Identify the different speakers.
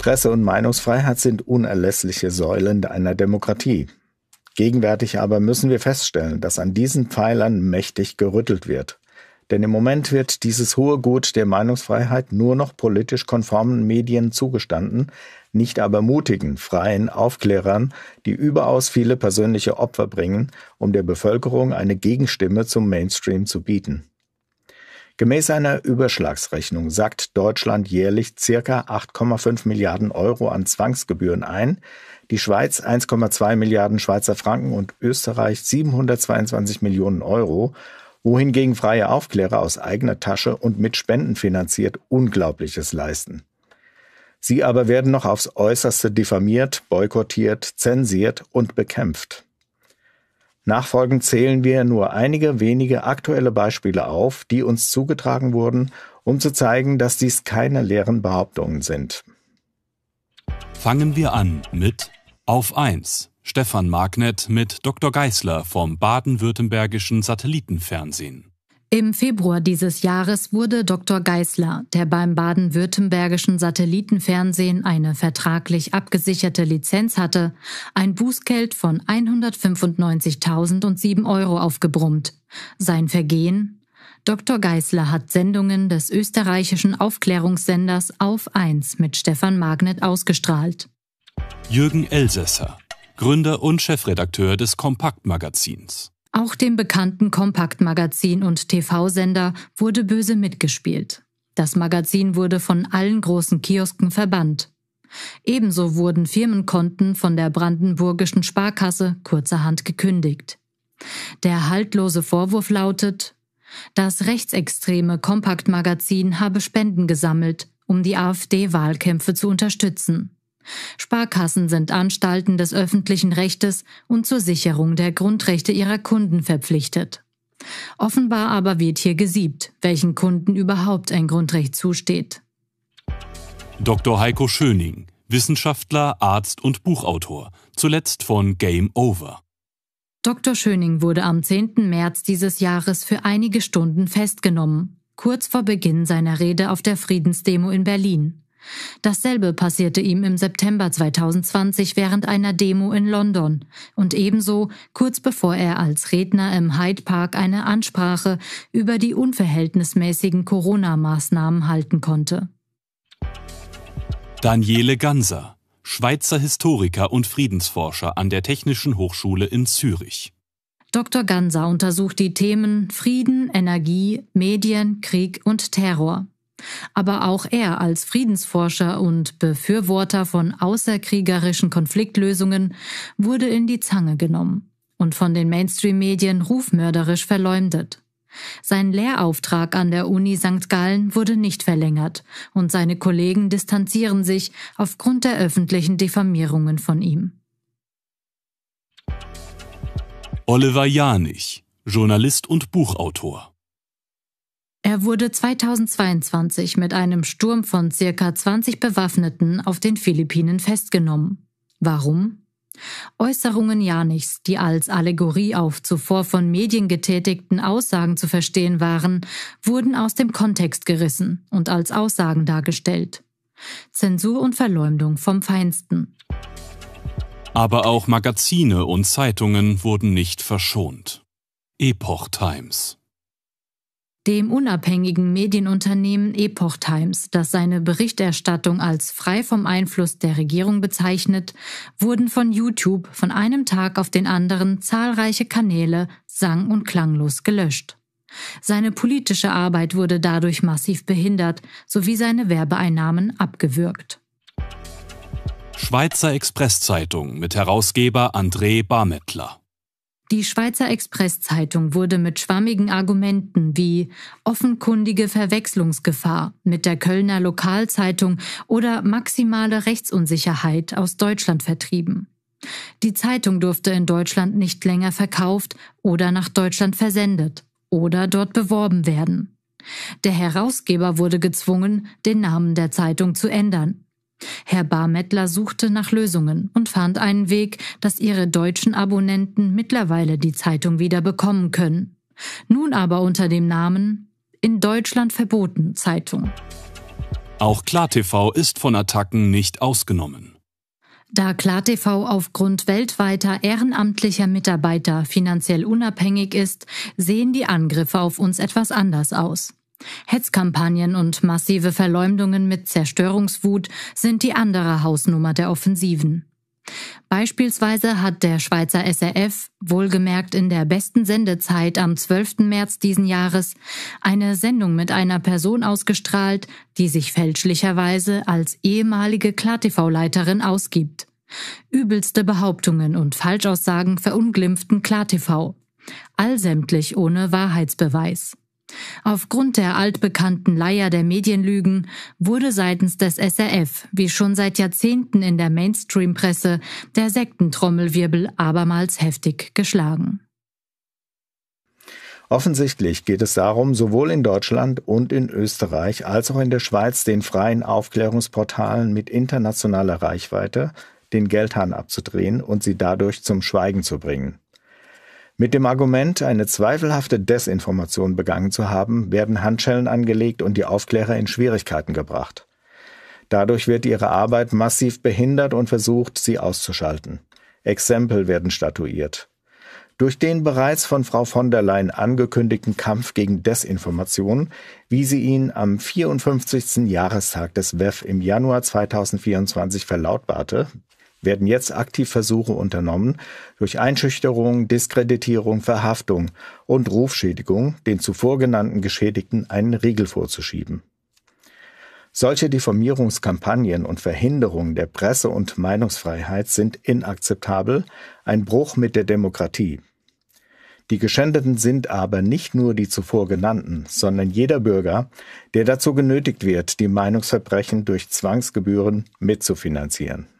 Speaker 1: Presse- und Meinungsfreiheit sind unerlässliche Säulen einer Demokratie. Gegenwärtig aber müssen wir feststellen, dass an diesen Pfeilern mächtig gerüttelt wird. Denn im Moment wird dieses hohe Gut der Meinungsfreiheit nur noch politisch konformen Medien zugestanden, nicht aber mutigen, freien Aufklärern, die überaus viele persönliche Opfer bringen, um der Bevölkerung eine Gegenstimme zum Mainstream zu bieten. Gemäß einer Überschlagsrechnung sagt Deutschland jährlich circa 8,5 Milliarden Euro an Zwangsgebühren ein, die Schweiz 1,2 Milliarden Schweizer Franken und Österreich 722 Millionen Euro, wohingegen freie Aufklärer aus eigener Tasche und mit Spenden finanziert Unglaubliches leisten. Sie aber werden noch aufs äußerste diffamiert, boykottiert, zensiert und bekämpft. Nachfolgend zählen wir nur einige wenige aktuelle Beispiele auf, die uns zugetragen wurden, um zu zeigen, dass dies keine leeren Behauptungen sind.
Speaker 2: Fangen wir an mit Auf 1. Stefan Magnet mit Dr. Geißler vom baden-württembergischen Satellitenfernsehen.
Speaker 3: Im Februar dieses Jahres wurde Dr. Geißler, der beim baden-württembergischen Satellitenfernsehen eine vertraglich abgesicherte Lizenz hatte, ein Bußgeld von 195.007 Euro aufgebrummt. Sein Vergehen? Dr. Geißler hat Sendungen des österreichischen Aufklärungssenders Auf 1 mit Stefan Magnet ausgestrahlt.
Speaker 2: Jürgen Elsässer, Gründer und Chefredakteur des Kompaktmagazins.
Speaker 3: Auch dem bekannten Kompaktmagazin und TV-Sender wurde böse mitgespielt. Das Magazin wurde von allen großen Kiosken verbannt. Ebenso wurden Firmenkonten von der brandenburgischen Sparkasse kurzerhand gekündigt. Der haltlose Vorwurf lautet, das rechtsextreme Kompaktmagazin habe Spenden gesammelt, um die AfD-Wahlkämpfe zu unterstützen. Sparkassen sind Anstalten des öffentlichen Rechtes und zur Sicherung der Grundrechte ihrer Kunden verpflichtet. Offenbar aber wird hier gesiebt, welchen Kunden überhaupt ein Grundrecht zusteht.
Speaker 2: Dr. Heiko Schöning, Wissenschaftler, Arzt und Buchautor, zuletzt von Game Over.
Speaker 3: Dr. Schöning wurde am 10. März dieses Jahres für einige Stunden festgenommen, kurz vor Beginn seiner Rede auf der Friedensdemo in Berlin. Dasselbe passierte ihm im September 2020 während einer Demo in London und ebenso kurz bevor er als Redner im Hyde Park eine Ansprache über die unverhältnismäßigen Corona-Maßnahmen halten konnte.
Speaker 2: Daniele Ganser, Schweizer Historiker und Friedensforscher an der Technischen Hochschule in Zürich.
Speaker 3: Dr. Ganser untersucht die Themen Frieden, Energie, Medien, Krieg und Terror. Aber auch er als Friedensforscher und Befürworter von außerkriegerischen Konfliktlösungen wurde in die Zange genommen und von den Mainstream-Medien rufmörderisch verleumdet. Sein Lehrauftrag an der Uni St. Gallen wurde nicht verlängert und seine Kollegen distanzieren sich aufgrund der öffentlichen Diffamierungen von ihm.
Speaker 2: Oliver Janich, Journalist und Buchautor.
Speaker 3: Er wurde 2022 mit einem Sturm von circa 20 Bewaffneten auf den Philippinen festgenommen. Warum? Äußerungen Janichs, die als Allegorie auf zuvor von Medien getätigten Aussagen zu verstehen waren, wurden aus dem Kontext gerissen und als Aussagen dargestellt. Zensur und Verleumdung vom Feinsten.
Speaker 2: Aber auch Magazine und Zeitungen wurden nicht verschont. Epoch Times
Speaker 3: dem unabhängigen Medienunternehmen Epoch Times, das seine Berichterstattung als frei vom Einfluss der Regierung bezeichnet, wurden von YouTube von einem Tag auf den anderen zahlreiche Kanäle sang- und klanglos gelöscht. Seine politische Arbeit wurde dadurch massiv behindert sowie seine Werbeeinnahmen abgewürgt.
Speaker 2: Schweizer Expresszeitung mit Herausgeber André Barmettler
Speaker 3: die Schweizer Expresszeitung wurde mit schwammigen Argumenten wie offenkundige Verwechslungsgefahr mit der Kölner Lokalzeitung oder maximale Rechtsunsicherheit aus Deutschland vertrieben. Die Zeitung durfte in Deutschland nicht länger verkauft oder nach Deutschland versendet oder dort beworben werden. Der Herausgeber wurde gezwungen, den Namen der Zeitung zu ändern, Herr Barmettler suchte nach Lösungen und fand einen Weg, dass ihre deutschen Abonnenten mittlerweile die Zeitung wieder bekommen können. Nun aber unter dem Namen In Deutschland verboten Zeitung.
Speaker 2: Auch KlarTV ist von Attacken nicht ausgenommen.
Speaker 3: Da KlarTV aufgrund weltweiter ehrenamtlicher Mitarbeiter finanziell unabhängig ist, sehen die Angriffe auf uns etwas anders aus. Hetzkampagnen und massive Verleumdungen mit Zerstörungswut sind die andere Hausnummer der Offensiven. Beispielsweise hat der Schweizer SRF, wohlgemerkt in der besten Sendezeit am 12. März diesen Jahres, eine Sendung mit einer Person ausgestrahlt, die sich fälschlicherweise als ehemalige KlarTV-Leiterin ausgibt. Übelste Behauptungen und Falschaussagen verunglimpften KlarTV. Allsämtlich ohne Wahrheitsbeweis. Aufgrund der altbekannten Leier der Medienlügen wurde seitens des SRF, wie schon seit Jahrzehnten in der Mainstream-Presse, der Sektentrommelwirbel abermals heftig geschlagen.
Speaker 1: Offensichtlich geht es darum, sowohl in Deutschland und in Österreich als auch in der Schweiz den freien Aufklärungsportalen mit internationaler Reichweite den Geldhahn abzudrehen und sie dadurch zum Schweigen zu bringen. Mit dem Argument, eine zweifelhafte Desinformation begangen zu haben, werden Handschellen angelegt und die Aufklärer in Schwierigkeiten gebracht. Dadurch wird ihre Arbeit massiv behindert und versucht, sie auszuschalten. Exempel werden statuiert. Durch den bereits von Frau von der Leyen angekündigten Kampf gegen Desinformation, wie sie ihn am 54. Jahrestag des WEF im Januar 2024 verlautbarte, werden jetzt aktiv Versuche unternommen, durch Einschüchterung, Diskreditierung, Verhaftung und Rufschädigung den zuvor genannten Geschädigten einen Riegel vorzuschieben. Solche Diffamierungskampagnen und Verhinderungen der Presse- und Meinungsfreiheit sind inakzeptabel, ein Bruch mit der Demokratie. Die Geschändeten sind aber nicht nur die zuvor genannten, sondern jeder Bürger, der dazu genötigt wird, die Meinungsverbrechen durch Zwangsgebühren mitzufinanzieren.